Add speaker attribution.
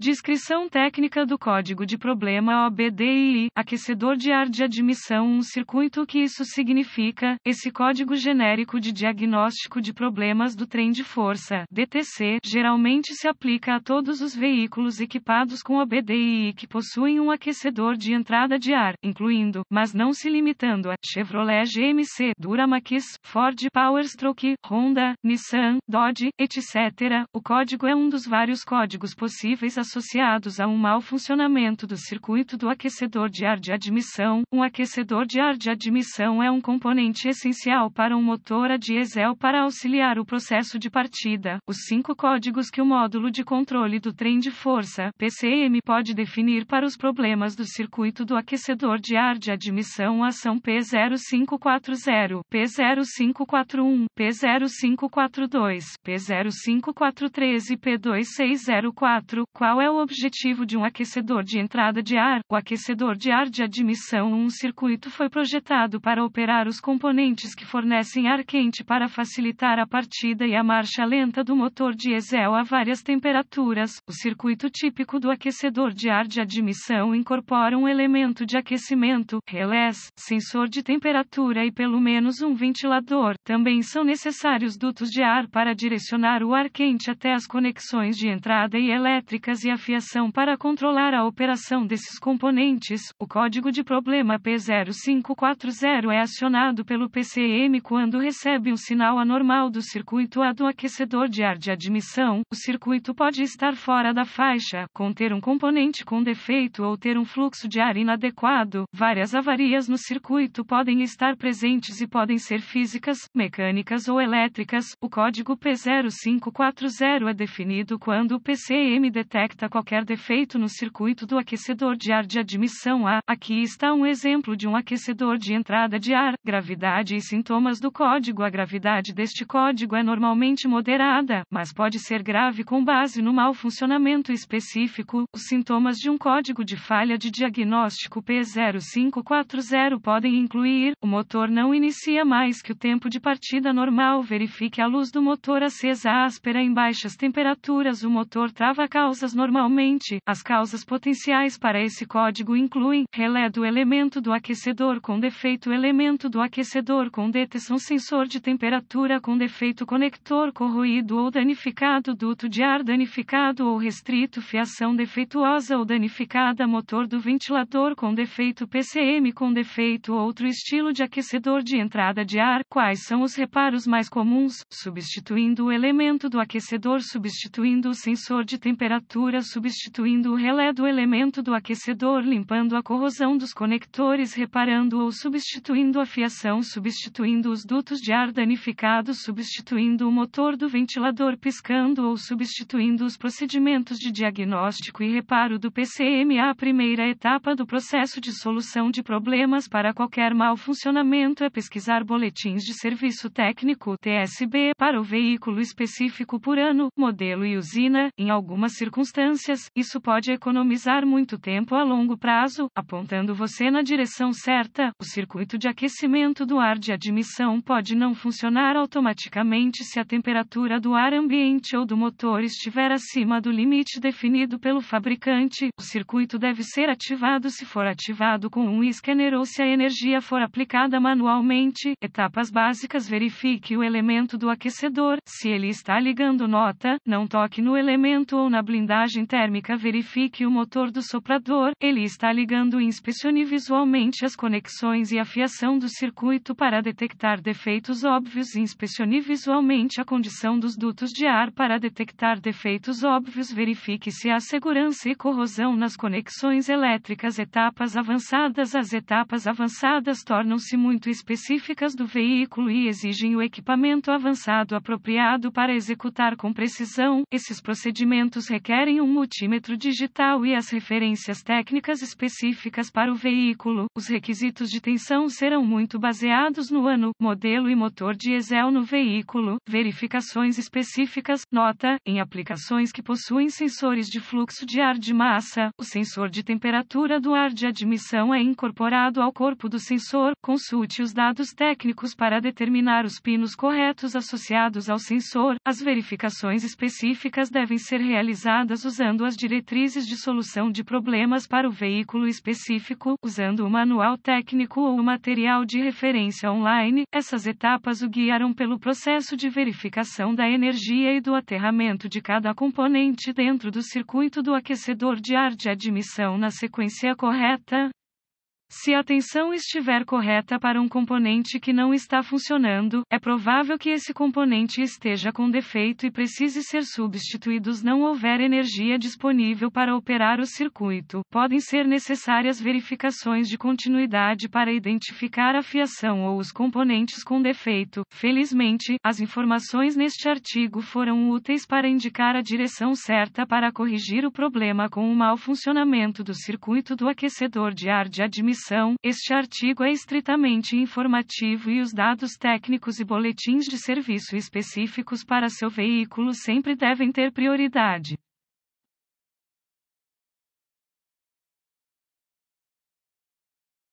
Speaker 1: Descrição técnica do código de problema OBDII, aquecedor de ar de admissão, um circuito que isso significa. Esse código genérico de diagnóstico de problemas do trem de força, DTC, geralmente se aplica a todos os veículos equipados com OBDII que possuem um aquecedor de entrada de ar, incluindo, mas não se limitando a Chevrolet GMC, Duramax, Ford Powerstroke, Honda, Nissan, Dodge, etc. O código é um dos vários códigos possíveis a associados a um mau funcionamento do circuito do aquecedor de ar de admissão. Um aquecedor de ar de admissão é um componente essencial para um motor a diesel para auxiliar o processo de partida. Os cinco códigos que o módulo de controle do trem de força (PCM) pode definir para os problemas do circuito do aquecedor de ar de admissão são P0540, P0541, P0542, P0543 e P2604. Qual qual é o objetivo de um aquecedor de entrada de ar? O aquecedor de ar de admissão um circuito foi projetado para operar os componentes que fornecem ar quente para facilitar a partida e a marcha lenta do motor diesel a várias temperaturas. O circuito típico do aquecedor de ar de admissão incorpora um elemento de aquecimento, relés, sensor de temperatura e pelo menos um ventilador. Também são necessários dutos de ar para direcionar o ar quente até as conexões de entrada e elétricas e e a fiação para controlar a operação desses componentes, o código de problema P0540 é acionado pelo PCM quando recebe um sinal anormal do circuito A do aquecedor de ar de admissão. O circuito pode estar fora da faixa, conter um componente com defeito ou ter um fluxo de ar inadequado. Várias avarias no circuito podem estar presentes e podem ser físicas, mecânicas ou elétricas. O código P0540 é definido quando o PCM detecta detecta qualquer defeito no circuito do aquecedor de ar de admissão A. Aqui está um exemplo de um aquecedor de entrada de ar. Gravidade e sintomas do código. A gravidade deste código é normalmente moderada, mas pode ser grave com base no mau funcionamento específico. Os sintomas de um código de falha de diagnóstico P0540 podem incluir: o motor não inicia mais que o tempo de partida normal. Verifique a luz do motor acesa áspera em baixas temperaturas. O motor trava causas normais Normalmente, as causas potenciais para esse código incluem relé do elemento do aquecedor com defeito, elemento do aquecedor com detecção, sensor de temperatura com defeito, conector corroído ou danificado, duto de ar danificado ou restrito, fiação defeituosa ou danificada, motor do ventilador com defeito, PCM com defeito, outro estilo de aquecedor de entrada de ar. Quais são os reparos mais comuns? Substituindo o elemento do aquecedor, substituindo o sensor de temperatura temperatura substituindo o relé do elemento do aquecedor limpando a corrosão dos conectores reparando ou substituindo a fiação substituindo os dutos de ar danificados substituindo o motor do ventilador piscando ou substituindo os procedimentos de diagnóstico e reparo do PCM. a primeira etapa do processo de solução de problemas para qualquer mau funcionamento é pesquisar boletins de serviço técnico TSB para o veículo específico por ano, modelo e usina, em algumas circunstâncias distâncias, isso pode economizar muito tempo a longo prazo, apontando você na direção certa. O circuito de aquecimento do ar de admissão pode não funcionar automaticamente se a temperatura do ar ambiente ou do motor estiver acima do limite definido pelo fabricante. O circuito deve ser ativado se for ativado com um scanner ou se a energia for aplicada manualmente. Etapas básicas: verifique o elemento do aquecedor, se ele está ligando nota, não toque no elemento ou na blindagem térmica verifique o motor do soprador, ele está ligando e inspecione visualmente as conexões e a fiação do circuito para detectar defeitos óbvios e inspecione visualmente a condição dos dutos de ar para detectar defeitos óbvios verifique se há segurança e corrosão nas conexões elétricas etapas avançadas as etapas avançadas tornam-se muito específicas do veículo e exigem o equipamento avançado apropriado para executar com precisão esses procedimentos requerem um multímetro digital e as referências técnicas específicas para o veículo, os requisitos de tensão serão muito baseados no ano, modelo e motor diesel no veículo, verificações específicas, nota, em aplicações que possuem sensores de fluxo de ar de massa, o sensor de temperatura do ar de admissão é incorporado ao corpo do sensor, consulte os dados técnicos para determinar os pinos corretos associados ao sensor, as verificações específicas devem ser realizadas usando as diretrizes de solução de problemas para o veículo específico, usando o manual técnico ou o material de referência online. Essas etapas o guiaram pelo processo de verificação da energia e do aterramento de cada componente dentro do circuito do aquecedor de ar de admissão na sequência correta. Se a tensão estiver correta para um componente que não está funcionando, é provável que esse componente esteja com defeito e precise ser substituído se não houver energia disponível para operar o circuito. Podem ser necessárias verificações de continuidade para identificar a fiação ou os componentes com defeito. Felizmente, as informações neste artigo foram úteis para indicar a direção certa para corrigir o problema com o mau funcionamento do circuito do aquecedor de ar de admissão edição, este artigo é estritamente informativo e os dados técnicos e boletins de serviço específicos para seu veículo sempre devem ter prioridade.